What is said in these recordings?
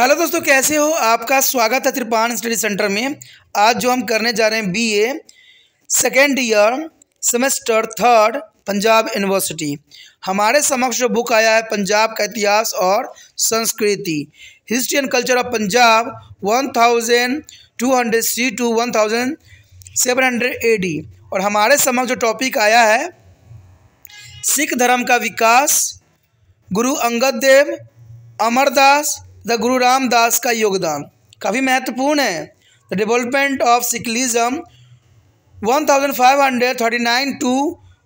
hello दोस्तों कैसे हो आपका स्वागत है त्रिपान स्टडी सेंटर में आज जो हम करने जा रहे हैं B A second year semester third Punjab university हमारे समक्ष जो बुक आया है पंजाब का इतिहास और संस्कृति history and culture of Punjab one thousand two hundred C to one thousand seven hundred A D और हमारे समक्ष जो टॉपिक आया है सिख धर्म का विकास गुरु अंगद देव अमरदास द गुरु रामदास का योगदान काफ़ी महत्वपूर्ण है the development of Sikhism one thousand five hundred thirty nine to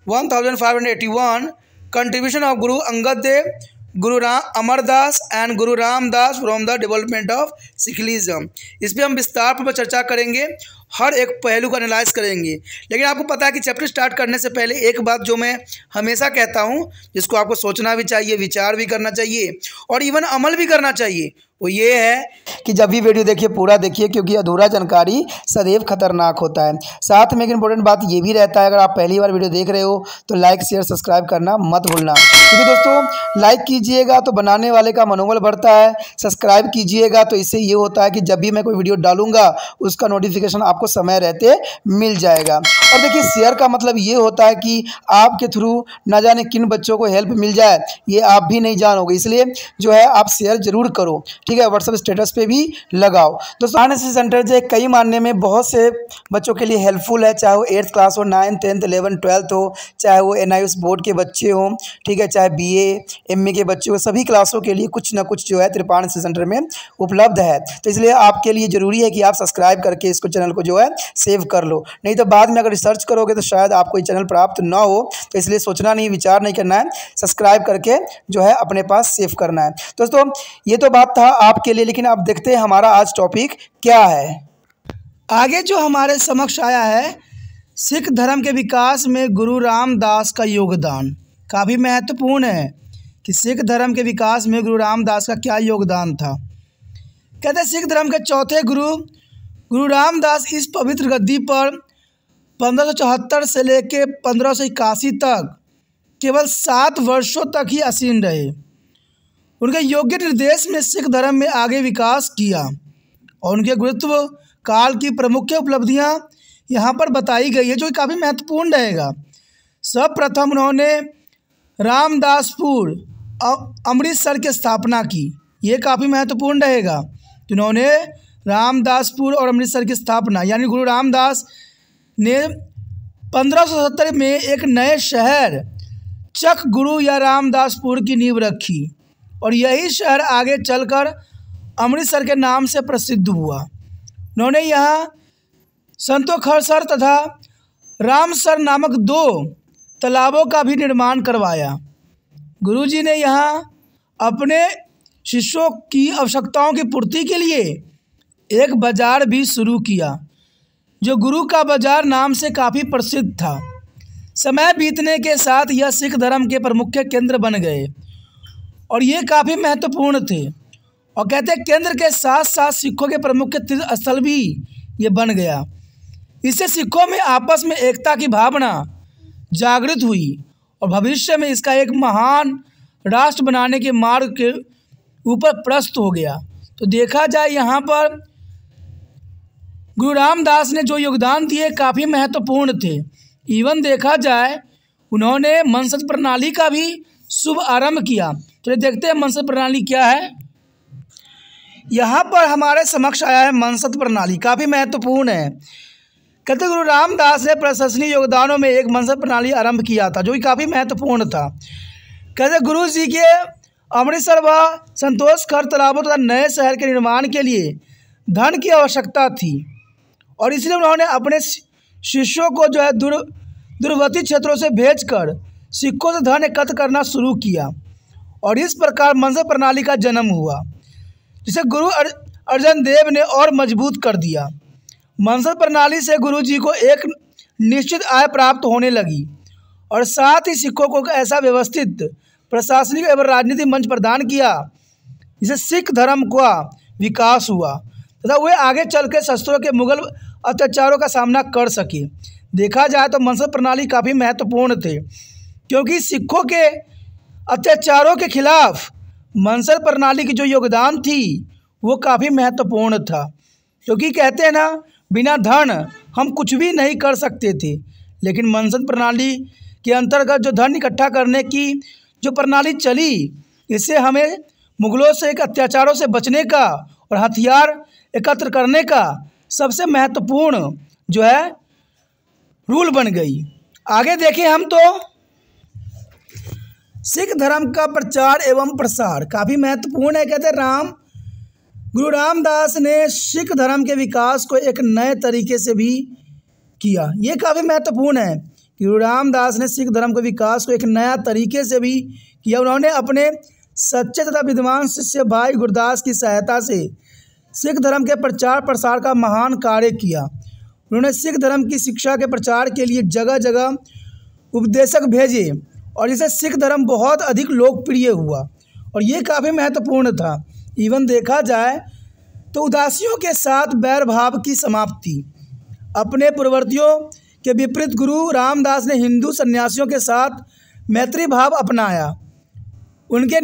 one thousand five hundred one contribution of Guru Angad Dev Guru Ram Amardas and Guru Ramdas from the development of Sikhism इस पर हम विस्तार पर चर्चा करेंगे हर एक पहलू का एनालाइज करेंगे लेकिन आपको पता है कि चैप्टर स्टार्ट करने से पहले एक बात जो मैं हमेशा कहता हूँ जिसको आपको सोचना भी चाहिए विचार भी करना चाहिए और इवन अमल भी करना चाहिए वो ये है कि जब भी वीडियो देखिए पूरा देखिए क्योंकि अधूरा जानकारी सदैव खतरनाक होता है साथ में एक इंपॉर्टेंट बात ये भी रहता है अगर आप पहली बार वीडियो देख रहे हो तो लाइक शेयर सब्सक्राइब करना मत भूलना क्योंकि दोस्तों लाइक कीजिएगा तो बनाने वाले का मनोबल बढ़ता है सब्सक्राइब कीजिएगा तो इससे ये होता है कि जब भी मैं कोई वीडियो डालूंगा उसका नोटिफिकेशन आपको आपको समय रहते मिल जाएगा और देखिए शेयर का मतलब ये होता है कि आपके थ्रू ना जाने किन बच्चों को हेल्प मिल जाए ये आप भी नहीं जानोगे इसलिए जो है आप शेयर जरूर करो ठीक है व्हाट्सअप स्टेटस पे भी लगाओ दोस्तों फाइनेंस सेंटर जो है कई मानने में बहुत से बच्चों के लिए हेल्पफुल है चाहे वो एट्थ क्लास हो नाइन्थ टेंथ इलेवन ट्वेल्थ हो चाहे वो एन बोर्ड के बच्चे हों ठीक है चाहे बी एम के बच्चे हो सभी क्लासों के लिए कुछ ना कुछ जो है त्रिपाण सेंटर में उपलब्ध है तो इसलिए आपके लिए ज़रूरी है कि आप सब्सक्राइब करके इसको चैनल को जो है सेव कर लो नहीं तो बाद में अगर रिसर्च करोगे तो शायद आपको ये चैनल प्राप्त ना हो तो इसलिए सोचना नहीं विचार नहीं करना है सब्सक्राइब करके जो है अपने पास सेव करना है दोस्तों ये तो बात था आपके लिए लेकिन आप देखते हैं हमारा आज टॉपिक क्या है आगे जो हमारे समक्ष आया है सिख धर्म के विकास में गुरु रामदास का योगदान काफ़ी महत्वपूर्ण है कि सिख धर्म के विकास में गुरु रामदास का क्या योगदान था कहते सिख धर्म के चौथे गुरु गुरु रामदास इस पवित्र गद्दी पर पंद्रह से लेकर पंद्रह तक केवल सात वर्षों तक ही आसीन रहे उनके योग्य निर्देश में सिख धर्म में आगे विकास किया और उनके गुरुत्व काल की प्रमुख उपलब्धियां यहाँ पर बताई गई है जो काफ़ी महत्वपूर्ण रहेगा सर्वप्रथम उन्होंने रामदासपुर अमृतसर की स्थापना की ये काफ़ी महत्वपूर्ण रहेगा जिन्होंने तो रामदासपुर और अमृतसर की स्थापना यानी गुरु रामदास ने 1570 में एक नए शहर चक गुरु या रामदासपुर की नींव रखी और यही शहर आगे चलकर अमृतसर के नाम से प्रसिद्ध हुआ उन्होंने यहाँ संतो खरसर तथा रामसर नामक दो तालाबों का भी निर्माण करवाया गुरुजी ने यहाँ अपने शिष्यों की आवश्यकताओं की पूर्ति के लिए एक बाज़ार भी शुरू किया जो गुरु का बाज़ार नाम से काफ़ी प्रसिद्ध था समय बीतने के साथ यह सिख धर्म के प्रमुख केंद्र बन गए और ये काफ़ी महत्वपूर्ण थे और कहते केंद्र के साथ साथ सिखों के प्रमुख तीर्थ स्थल भी ये बन गया इससे सिखों में आपस में एकता की भावना जागृत हुई और भविष्य में इसका एक महान राष्ट्र बनाने के मार्ग के ऊपर प्रस्त हो गया तो देखा जाए यहाँ पर गुरु रामदास ने जो योगदान दिए काफ़ी महत्वपूर्ण थे इवन देखा जाए उन्होंने मनसद प्रणाली का भी शुभ आरंभ किया तो तो देखते हैं मनसद प्रणाली क्या है यहाँ पर हमारे समक्ष आया है मनसद प्रणाली काफ़ी महत्वपूर्ण है कहते गुरु रामदास ने प्रशासनिक योगदानों में एक मनसद प्रणाली आरंभ किया था जो कि काफ़ी महत्वपूर्ण था कहते गुरु जी के अमृतसर व संतोष खर तालाबों तथा नए शहर के निर्माण के लिए धन की आवश्यकता थी और इसलिए उन्होंने अपने शिष्यों को जो है दूर दूरवर्ती क्षेत्रों से भेजकर सिक्कों से धन एकत्र करना शुरू किया और इस प्रकार मंजर प्रणाली का जन्म हुआ जिसे गुरु अर्जन देव ने और मजबूत कर दिया मंसर प्रणाली से गुरु जी को एक निश्चित आय प्राप्त होने लगी और साथ ही सिखों को ऐसा व्यवस्थित प्रशासनिक एवं राजनीतिक मंच प्रदान किया जिसे सिख धर्म का विकास हुआ तथा वे आगे चलकर शस्त्रों के मुगल अत्याचारों का सामना कर सके देखा जाए तो मनसब प्रणाली काफ़ी महत्वपूर्ण थे क्योंकि सिखों के अत्याचारों के खिलाफ मनसर प्रणाली की जो योगदान थी वो काफ़ी महत्वपूर्ण था क्योंकि कहते हैं ना बिना धन हम कुछ भी नहीं कर सकते थे लेकिन मनसन प्रणाली के अंतर्गत जो धन इकट्ठा करने की जो प्रणाली चली इससे हमें मुगलों से एक अत्याचारों से बचने का और हथियार एकत्र करने का सबसे महत्वपूर्ण जो है रूल बन गई आगे देखें हम तो सिख धर्म का प्रचार एवं प्रसार काफ़ी महत्वपूर्ण है कहते राम गुरु रामदास ने सिख धर्म के विकास को एक नए तरीके से भी किया ये काफ़ी महत्वपूर्ण है गुरु रामदास ने सिख धर्म के विकास को एक नया तरीके से भी किया उन्होंने अपने सच्चे तथा विद्वान शिष्य भाई गुरदास की सहायता से सिख धर्म के प्रचार प्रसार का महान कार्य किया उन्होंने सिख धर्म की शिक्षा के प्रचार के लिए जगह जगह उपदेशक भेजे और इसे सिख धर्म बहुत अधिक लोकप्रिय हुआ और ये काफ़ी महत्वपूर्ण था इवन देखा जाए तो उदासियों के साथ बैर भाव की समाप्ति अपने पूर्ववर्तियों के विपरीत गुरु रामदास ने हिंदू सन्यासियों के साथ मैत्री भाव अपनाया उनके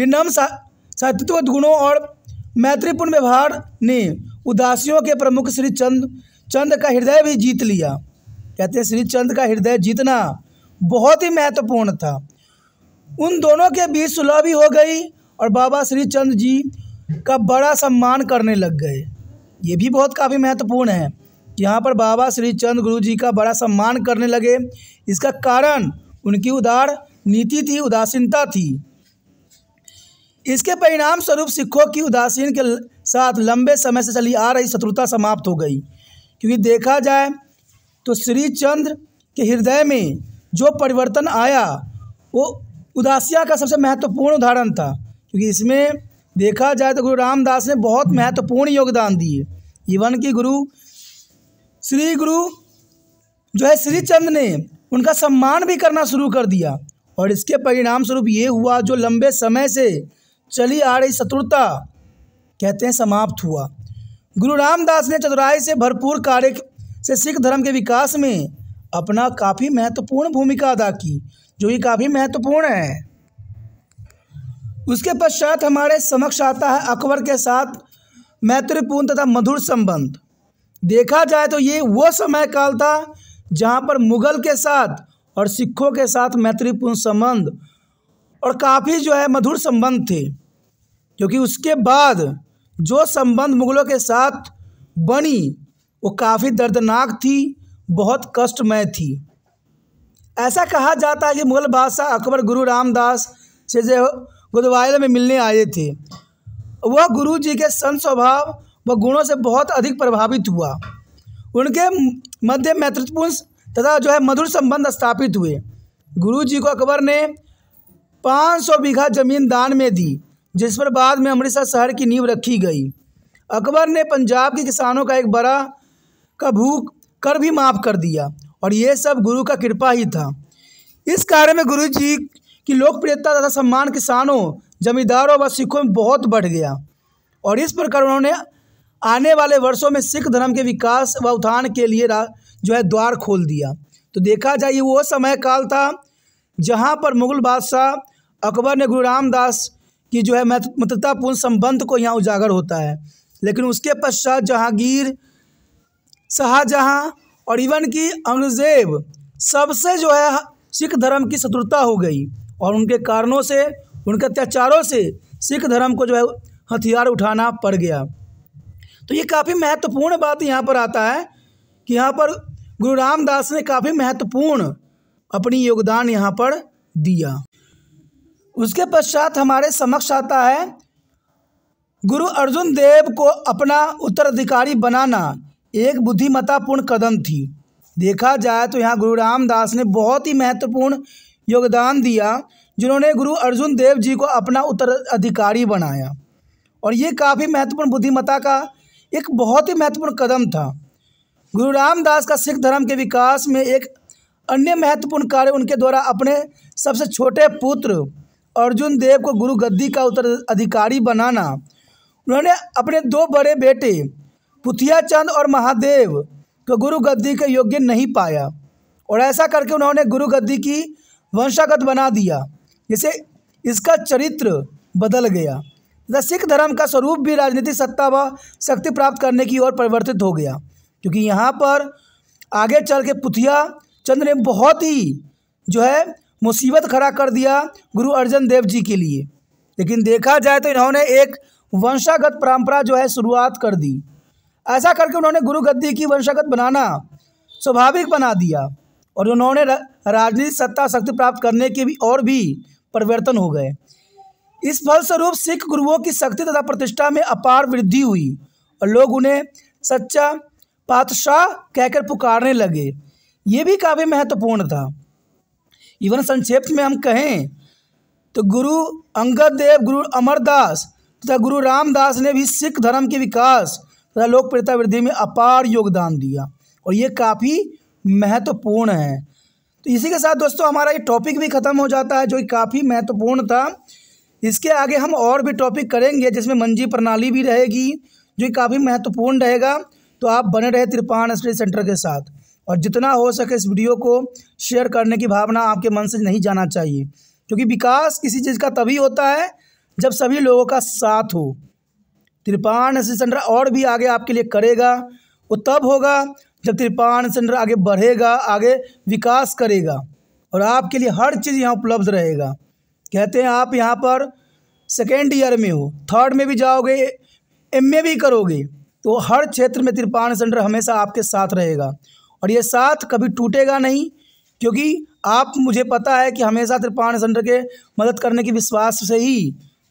विनम्र सातित्व गुणों और मैत्रीपूर्ण व्यवहार ने उदासियों के प्रमुख श्री चंद चंद का हृदय भी जीत लिया कहते हैं श्री चंद का हृदय जीतना बहुत ही महत्वपूर्ण था उन दोनों के बीच सुलह भी हो गई और बाबा श्री चंद जी का बड़ा सम्मान करने लग गए ये भी बहुत काफ़ी महत्वपूर्ण है यहाँ पर बाबा श्री चंद गुरु जी का बड़ा सम्मान करने लगे इसका कारण उनकी उदार नीति थी उदासीनता थी इसके परिणाम स्वरूप सिखों की उदासीन के साथ लंबे समय से चली आ रही शत्रुता समाप्त हो गई क्योंकि देखा जाए तो श्री चंद्र के हृदय में जो परिवर्तन आया वो उदासिया का सबसे महत्वपूर्ण उदाहरण था क्योंकि इसमें देखा जाए तो गुरु रामदास ने बहुत महत्वपूर्ण योगदान दिए इवन कि गुरु श्री गुरु जो है श्री चंद्र ने उनका सम्मान भी करना शुरू कर दिया और इसके परिणाम स्वरूप ये हुआ जो लंबे समय से चली आ रही शत्रुता कहते हैं समाप्त हुआ गुरु रामदास ने चतुराई से भरपूर कार्य से सिख धर्म के विकास में अपना काफ़ी महत्वपूर्ण भूमिका अदा की जो कि काफ़ी महत्वपूर्ण है उसके पश्चात हमारे समक्ष आता है अकबर के साथ मैत्रीपूर्ण तथा मधुर संबंध देखा जाए तो ये वो समय काल था जहाँ पर मुगल के साथ और सिखों के साथ मैत्रीपूर्ण संबंध और काफ़ी जो है मधुर संबंध थे क्योंकि उसके बाद जो संबंध मुगलों के साथ बनी वो काफ़ी दर्दनाक थी बहुत कष्टमय थी ऐसा कहा जाता है कि मुगल बादशाह अकबर गुरु रामदास से जो गुरुवायल में मिलने आए थे वह गुरु जी के संत स्वभाव व गुणों से बहुत अधिक प्रभावित हुआ उनके मध्य मैत्रपूर्ण तथा जो है मधुर संबंध स्थापित हुए गुरु जी को अकबर ने 500 बीघा जमीन दान में दी जिस पर बाद में अमृतसर शहर की नींव रखी गई अकबर ने पंजाब के किसानों का एक बड़ा का भूख कर भी माफ़ कर दिया और ये सब गुरु का कृपा ही था इस कार्य में गुरु जी की लोकप्रियता तथा सम्मान किसानों जमींदारों व सिखों में बहुत बढ़ गया और इस प्रकार उन्होंने आने वाले वर्षों में सिख धर्म के विकास व उत्थान के लिए जो है द्वार खोल दिया तो देखा जाए वो समय काल था जहाँ पर मुगल बादशाह अकबर ने गुरु रामदास की जो है मित्रतापूर्ण संबंध को यहाँ उजागर होता है लेकिन उसके पश्चात जहांगीर शाहजहाँ और इवन की अंगज़ेब सबसे जो है सिख धर्म की शत्रुता हो गई और उनके कारणों से उनके अत्याचारों से सिख धर्म को जो है हथियार उठाना पड़ गया तो ये काफ़ी महत्वपूर्ण बात यहाँ पर आता है कि यहाँ पर गुरु रामदास ने काफ़ी महत्वपूर्ण अपनी योगदान यहाँ पर दिया उसके पश्चात हमारे समक्ष आता है गुरु अर्जुन देव को अपना उत्तराधिकारी बनाना एक बुद्धिमत्तापूर्ण कदम थी देखा जाए तो यहाँ गुरु रामदास ने बहुत ही महत्वपूर्ण योगदान दिया जिन्होंने गुरु अर्जुन देव जी को अपना उत्तराधिकारी बनाया और ये काफ़ी महत्वपूर्ण बुद्धिमत्ता का एक बहुत ही महत्वपूर्ण कदम था गुरु रामदास का सिख धर्म के विकास में एक अन्य महत्वपूर्ण कार्य उनके द्वारा अपने सबसे छोटे पुत्र अर्जुन देव को गुरु गद्दी का उत्तराधिकारी बनाना उन्होंने अपने दो बड़े बेटे पुथिया चंद और महादेव को गुरु गद्दी के योग्य नहीं पाया और ऐसा करके उन्होंने गुरु गद्दी की वंशागत बना दिया जिसे इसका चरित्र बदल गया तथा सिख धर्म का स्वरूप भी राजनीतिक सत्ता व शक्ति प्राप्त करने की ओर परिवर्तित हो गया क्योंकि यहाँ पर आगे चल के पुथिया चंद्र ने बहुत ही जो है मुसीबत खड़ा कर दिया गुरु अर्जन देव जी के लिए लेकिन देखा जाए तो इन्होंने एक वंशागत परंपरा जो है शुरुआत कर दी ऐसा करके उन्होंने गुरु गद्दी की वंशागत बनाना स्वाभाविक बना दिया और उन्होंने राजनीतिक सत्ता शक्ति प्राप्त करने के भी और भी परिवर्तन हो गए इस फलस्वरूप सिख गुरुओं की शक्ति तथा प्रतिष्ठा में अपार वृद्धि हुई और लोग उन्हें सच्चा पातशाह कहकर पुकारने लगे ये भी काफ़ी महत्वपूर्ण था इवन संक्षेप में हम कहें तो गुरु अंगद देव गुरु अमरदास तथा गुरु रामदास ने भी सिख धर्म के विकास तथा लोकप्रियता वृद्धि में अपार योगदान दिया और ये काफ़ी महत्वपूर्ण है तो इसी के साथ दोस्तों हमारा ये टॉपिक भी ख़त्म हो जाता है जो काफ़ी महत्वपूर्ण था इसके आगे हम और भी टॉपिक करेंगे जिसमें मंजी प्रणाली भी रहेगी जो काफ़ी महत्वपूर्ण रहेगा तो आप बने रहे त्रिपाण स्टडी सेंटर के साथ और जितना हो सके इस वीडियो को शेयर करने की भावना आपके मन से नहीं जाना चाहिए क्योंकि विकास किसी चीज़ का तभी होता है जब सभी लोगों का साथ हो त्रिपाण चंद्र और भी आगे आपके लिए करेगा वो तब होगा जब त्रिपाण चंद्र आगे बढ़ेगा आगे विकास करेगा और आपके लिए हर चीज़ यहाँ उपलब्ध रहेगा कहते हैं आप यहाँ पर सेकेंड ईयर में हो थर्ड में भी जाओगे एम भी करोगे तो हर क्षेत्र में त्रिपाण सेंटर हमेशा आपके साथ रहेगा और ये साथ कभी टूटेगा नहीं क्योंकि आप मुझे पता है कि हमेशा त्रिपाण सेंटर के मदद करने की विश्वास से ही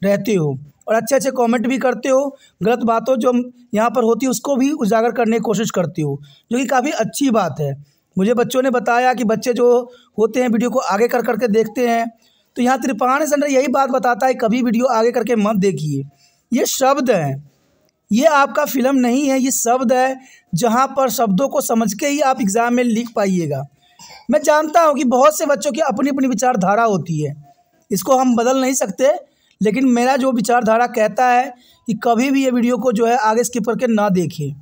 रहते हो और अच्छे अच्छे कमेंट भी करते हो गलत बातों जो यहाँ पर होती है उसको भी उजागर करने की कोशिश करते हो जो कि काफ़ी अच्छी बात है मुझे बच्चों ने बताया कि बच्चे जो होते हैं वीडियो को आगे कर करके देखते हैं तो यहाँ त्रिपाण सेंटर यही बात बताता है कभी वीडियो आगे करके मत देखिए ये शब्द हैं ये आपका फिल्म नहीं है ये शब्द है जहाँ पर शब्दों को समझ के ही आप एग्ज़ाम में लिख पाइएगा मैं जानता हूँ कि बहुत से बच्चों की अपनी अपनी विचारधारा होती है इसको हम बदल नहीं सकते लेकिन मेरा जो विचारधारा कहता है कि कभी भी ये वीडियो को जो है आगे स्किप करके ना देखिए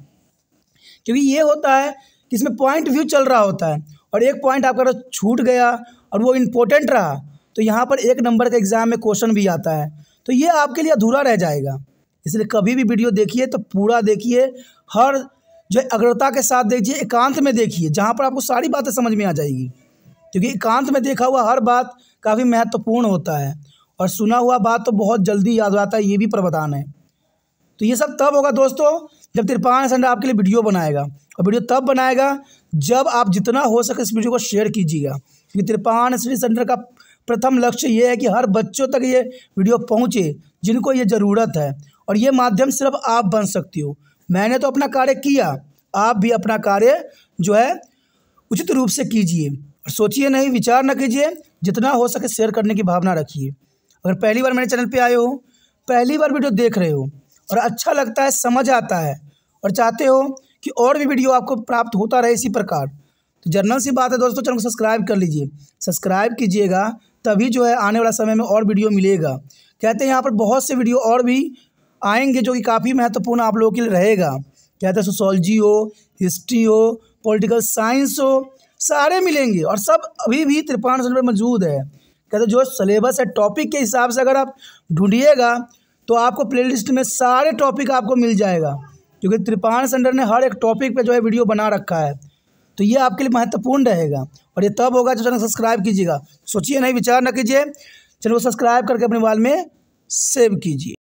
क्योंकि ये होता है कि इसमें पॉइंट व्यू चल रहा होता है और एक पॉइंट आपका तो छूट गया और वो इम्पोर्टेंट रहा तो यहाँ पर एक नंबर का एग्ज़ाम में क्वेश्चन भी आता है तो ये आपके लिए अधूरा रह जाएगा इसलिए कभी भी वीडियो देखिए तो पूरा देखिए हर जो अग्रता के साथ देखिए एकांत में देखिए जहाँ पर आपको सारी बातें समझ में आ जाएगी क्योंकि एकांत में देखा हुआ हर बात काफ़ी महत्वपूर्ण होता है और सुना हुआ बात तो बहुत जल्दी याद आता है ये भी प्रावधान है तो ये सब तब होगा दोस्तों जब तिरपान संडा आपके लिए वीडियो बनाएगा और वीडियो तब बनाएगा जब आप जितना हो सके इस वीडियो को शेयर कीजिएगा क्योंकि तिरपान सेंटर का प्रथम लक्ष्य ये है कि हर बच्चों तक ये वीडियो पहुँचे जिनको ये ज़रूरत है और ये माध्यम सिर्फ आप बन सकती हो मैंने तो अपना कार्य किया आप भी अपना कार्य जो है उचित रूप से कीजिए और सोचिए नहीं विचार न कीजिए जितना हो सके शेयर करने की भावना रखिए अगर पहली बार मेरे चैनल पे आए हो पहली बार वीडियो देख रहे हो और अच्छा लगता है समझ आता है और चाहते हो कि और भी वीडियो आपको प्राप्त होता रहे इसी प्रकार तो जर्नल सी बात है दोस्तों चैनल को सब्सक्राइब कर लीजिए सब्सक्राइब कीजिएगा तभी जो है आने वाला समय में और वीडियो मिलेगा कहते हैं यहाँ पर बहुत से वीडियो और भी आएंगे जो कि काफ़ी महत्वपूर्ण आप लोगों के लिए रहेगा क्या था तो सोशोलॉजी हो हिस्ट्री हो पॉलिटिकल साइंस हो सारे मिलेंगे और सब अभी भी तिरपन सौ मौजूद है कहते तो जो सलेबस है टॉपिक के हिसाब से अगर आप ढूंढिएगा तो आपको प्लेलिस्ट में सारे टॉपिक आपको मिल जाएगा क्योंकि त्रिपाण सेंटर ने हर एक टॉपिक पे जो है वीडियो बना रखा है तो ये आपके लिए महत्वपूर्ण रहेगा और ये तब होगा जब चैनल सब्सक्राइब कीजिएगा सोचिए नहीं विचार न कीजिए चैनल को सब्सक्राइब करके अपने बाल में सेव कीजिए